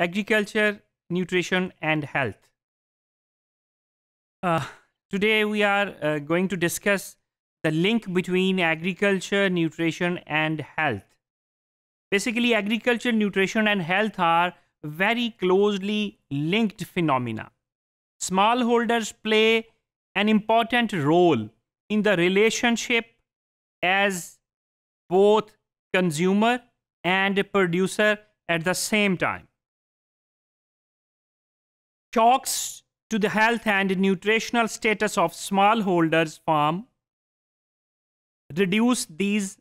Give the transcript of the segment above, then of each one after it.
agriculture, nutrition, and health. Uh, today, we are uh, going to discuss the link between agriculture, nutrition, and health. Basically, agriculture, nutrition, and health are very closely linked phenomena. Smallholders play an important role in the relationship as both consumer and producer at the same time. Shocks to the health and nutritional status of smallholders farm reduce these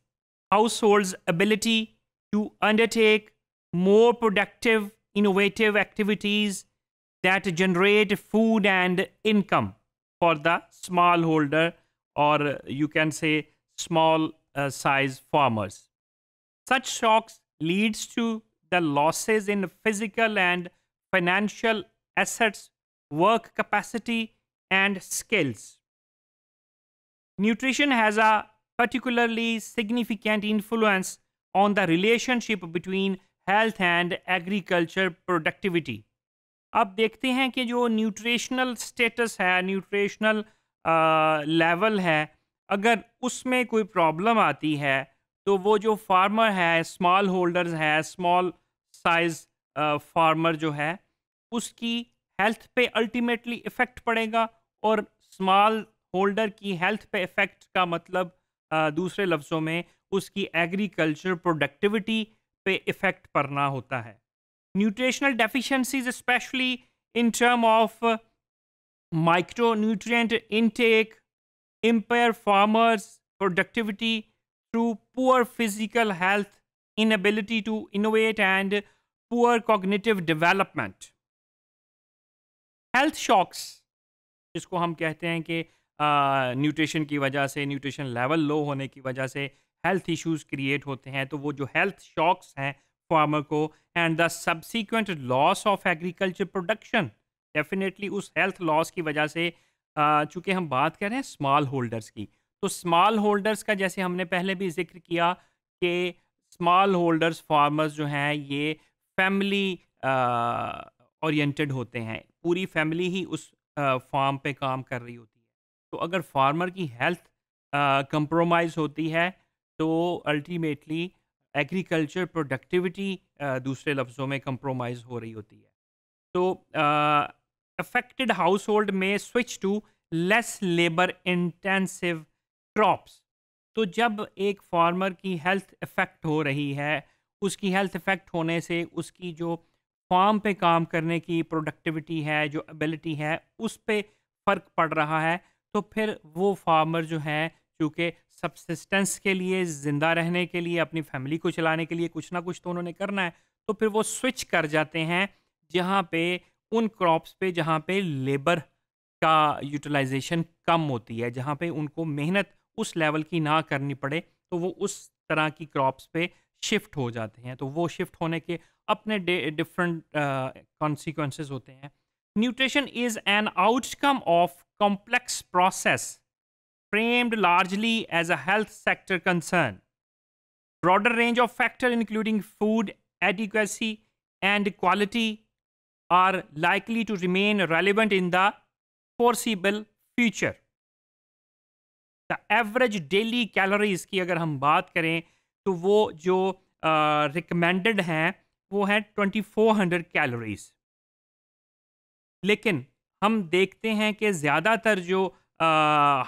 households ability to undertake more productive innovative activities that generate food and income for the smallholder or you can say small uh, size farmers such shocks leads to the losses in physical and financial assets, work capacity, and skills. Nutrition has a particularly significant influence on the relationship between health and agriculture productivity. अब देखते हैं कि जो nutritional status है nutritional level है अगर उसमें कोई प्रॉब्लम आती है तो वो जो फार्मर है स्मॉल होल्डर्स हैं स्मॉल साइज फार्मर जो है उसकी हेल्थ पे अल्टीमेटली इफ़ेक्ट पड़ेगा और स्मॉल होल्डर की हेल्थ पे इफ़ेक्ट का मतलब दूसरे लफ्ज़ों में उसकी एग्रीकल्चर प्रोडक्टिविटी पे इफ़ेक्ट पड़ना होता है nutritional deficiencies specially in term of micro nutrient intake impair farmers productivity to poor physical health inability to innovate and poor cognitive development health shocks जिसको हम कहते हैं कि न्यूट्रिशन की वजह से न्यूट्रिशन लेवल लो होने की वजह से हेल्थ इश्यूज क्रिएट होते हैं तो वो जो हेल्थ शॉक्स हैं फार्मर को and the subsequent loss of agriculture production definitely उस हेल्थ लॉस की वजह से चूँकि हम बात कर रहे हैं स्मॉल होल्डर्स की तो स्मॉल होल्डर्स का जैसे हमने पहले भी जिक्र किया कि स्मॉल होल्डर्स फार्मर्स जो हैं ये फैमिली ओरिएंटेड होते हैं पूरी फैमिली ही उस फार्म पे काम कर रही होती है तो अगर फार्मर की हेल्थ कंप्रोमाइज़ होती है तो अल्टीमेटली एग्रीकल्चर प्रोडक्टिविटी दूसरे लफ्ज़ों में कंप्रोमाइज़ हो रही होती है तो अफेक्टेड हाउस होल्ड में switch to less labour intensive crops तो जब एक फार्मर की हेल्थ इफ़ेक्ट हो रही है उसकी हेल्थ इफ़ेक्ट होने से उसकी जो फॉर्म पे काम करने की प्रोडक्टिविटी है जो एबिलिटी है उस पर फ़र्क पड़ रहा है तो फिर वो फार्मर जो हैं चूँकि सबसिस्टेंस के लिए ज़िंदा रहने के लिए अपनी फैमिली को चलाने के लिए कुछ ना कुछ तो उन्होंने करना है तो फिर वो स्विच कर जाते हैं जहाँ पे उन क्रॉप्स पे जहाँ पे लेबर का यूटिलाइजेशन कम होती है जहाँ पे उनको मेहनत उस लेवल की ना करनी पड़े तो वो उस तरह की क्रॉप्स पे शिफ्ट हो जाते हैं तो वो शिफ्ट होने के अपने डिफरेंट कॉन्सिक्वेंसेज uh, होते हैं nutrition is an outcome of complex process framed largely as a health sector concern broader range of factor including food adequacy and quality are likely to remain relevant in the foreseeable future the average daily calories की अगर हम बात करें तो वो जो recommended uh, हैं वो है 2400 कैलोरीज लेकिन हम देखते हैं कि ज़्यादातर जो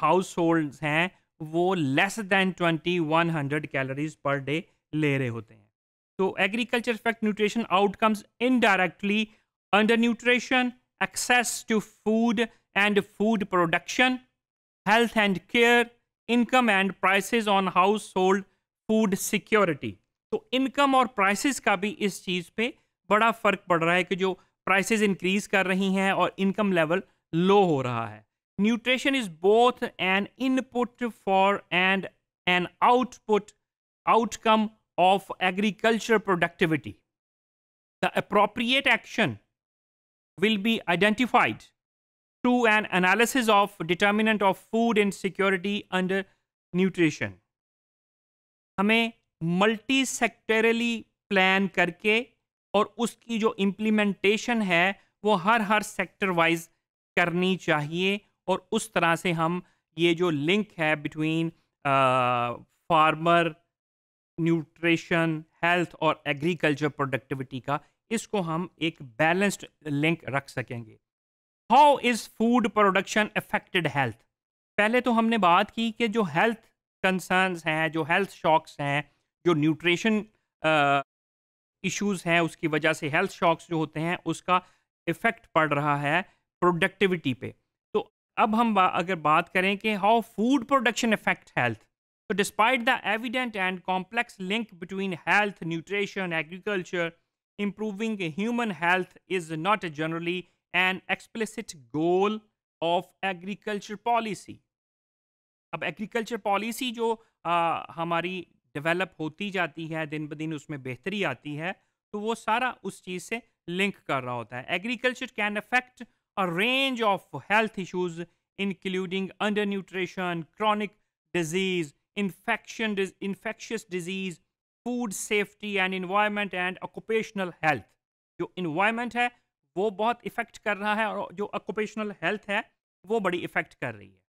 हाउस होल्ड हैं वो less than 2100 calories per day ले रहे होते हैं तो agriculture effect nutrition outcomes indirectly under nutrition access to food and food production health and care income and prices on household food security तो income और prices का भी इस चीज़ पे बड़ा फर्क पड़ रहा है कि जो प्राइसेस इंक्रीज कर रही हैं और इनकम लेवल लो हो रहा है nutrition is both an input for and an output outcome of agriculture productivity the appropriate action will be identified to an analysis of determinant of food and security under nutrition हमें multisectorally plan करके और उसकी जो implementation है वो हर हर sector wise करनी चाहिए और उस तरह से हम ये जो लिंक है बिटवीन फार्मर न्यूट्रिशन हेल्थ और एग्रीकल्चर प्रोडक्टिविटी का इसको हम एक बैलेंस्ड लिंक रख सकेंगे how is food production affected health पहले तो हमने बात की कि जो हेल्थ कंसर्न्स हैं जो हेल्थ शॉक्स हैं जो न्यूट्रिशन इश्यूज हैं उसकी वजह से हेल्थ शॉक्स जो होते हैं उसका इफ़ेक्ट पड़ रहा है प्रोडक्टिविटी पे तो अब हम बा, अगर बात करें कि how food production effect health तो despite the evident and complex link between health nutrition agriculture improving human health is not generally an explicit goal of agriculture policy अब एग्रीकल्चर पॉलिसी जो आ, हमारी डेवलप होती जाती है दिन ब दिन उसमें बेहतरी आती है तो वो सारा उस चीज़ से लिंक कर रहा होता है agriculture can affect a range of health issues including under nutrition chronic disease infection infectious disease food safety and environment and occupational health जो इन्वायरमेंट है वो बहुत इफ़ेक्ट कर रहा है और जो ऑक्यूपेशनल हेल्थ है वो बड़ी इफ़ेक्ट कर रही है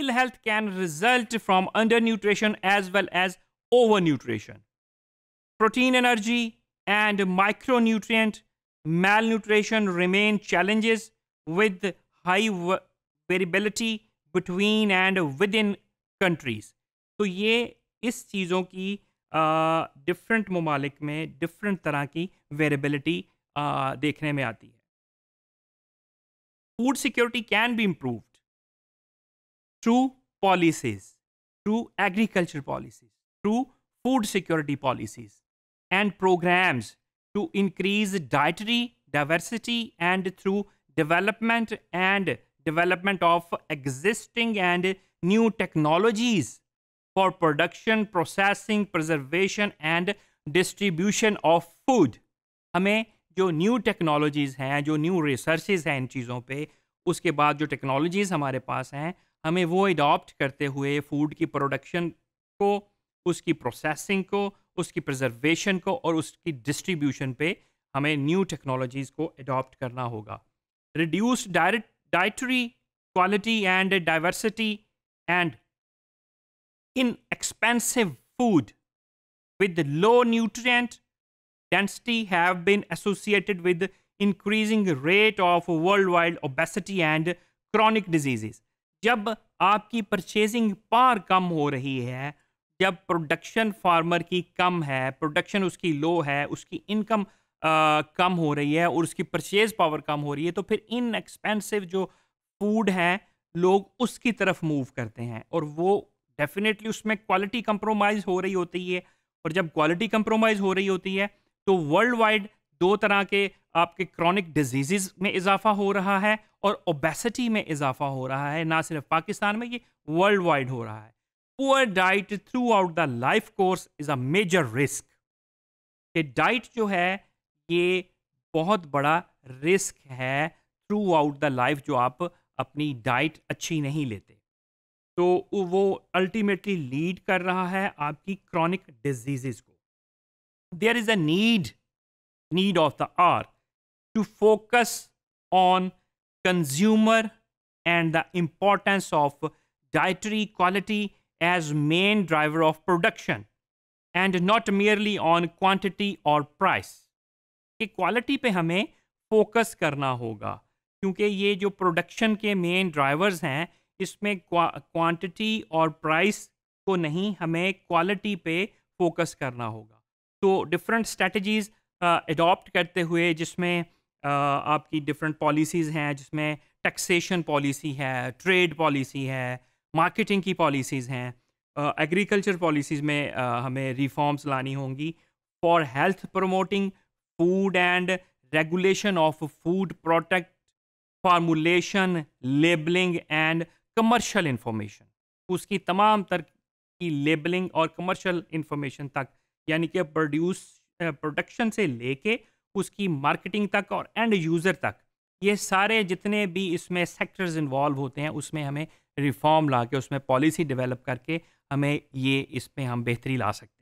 ill health can result from undernutrition as well as overnutrition. Protein energy and micronutrient malnutrition remain challenges with high variability between and within countries. So, ये इस चीज़ों की different ममालिक में डिफरेंट तरह की वेरेबिलिटी देखने में आती है food security can be through policies, through agriculture policies, through food security policies, and programs to increase dietary diversity and through development and development of existing and new technologies for production, processing, preservation and distribution of food. हमें जो new technologies हैं जो new researches हैं इन चीज़ों पे उसके बाद जो टेक्नोलॉजीज़ हमारे पास हैं हमें वो अडॉप्ट करते हुए फूड की प्रोडक्शन को उसकी प्रोसेसिंग को उसकी प्रिजर्वेशन को और उसकी डिस्ट्रीब्यूशन पे हमें न्यू टेक्नोलॉजीज़ को अडॉप्ट करना होगा reduce direct dietary quality and diversity and inexpensive food with low nutrient density have been associated with increasing rate of worldwide obesity and chronic diseases जब आपकी purchasing पार कम हो रही है जब production farmer की कम है प्रोडक्शन उसकी लो है उसकी इनकम कम हो रही है और उसकी परचेज पावर कम हो रही है तो फिर इन एक्सपेंसिव जो फूड हैं लोग उसकी तरफ मूव करते हैं और वो डेफिनेटली उसमें क्वालिटी कंप्रोमाइज़ हो रही होती है और जब क्वालिटी कंप्रोमाइज़ हो रही होती है तो वर्ल्ड वाइड दो तरह के आपके क्रॉनिक डिजीज़ में इजाफा हो रहा है और ओबेसिटी में इजाफा हो रहा है ना सिर्फ पाकिस्तान में ये वर्ल्ड वाइड हो रहा है poor diet throughout the life course is a major risk कि डाइट जो है ये बहुत बड़ा रिस्क है थ्रू आउट द लाइफ जो आप अपनी डाइट अच्छी नहीं लेते तो वो अल्टीमेटली लीड कर रहा है आपकी क्रॉनिक डिजीज़ को there is a need need of the hour to focus on consumer and the importance of dietary quality as main driver of production and not merely on quantity or price ki quality pe hame focus karna hoga kyunki ye jo production ke main drivers hain isme quantity aur price ko nahi hame quality pe focus karna hoga तो different strategies uh, adopt करते हुए जिसमें आपकी different policies हैं जिसमें taxation policy है trade policy है marketing की पॉलिसीज़ हैं एग्रीकल्चर पॉलिसीज़ में हमें रिफॉर्म्स लानी होंगी for health promoting food and regulation of food product formulation labelling and commercial information उसकी तमाम तर की लेबलिंग और कमर्शियल इंफॉर्मेशन तक यानी कि प्रोड्यूस प्रोडक्शन से लेके उसकी मार्केटिंग तक और एंड यूज़र तक ये सारे जितने भी इसमें सेक्टर्स इन्वॉल्व होते हैं उसमें हमें रिफॉर्म ला के उसमें पॉलिसी डेवलप करके हमें ये इसमें हम बेहतरी ला सकते हैं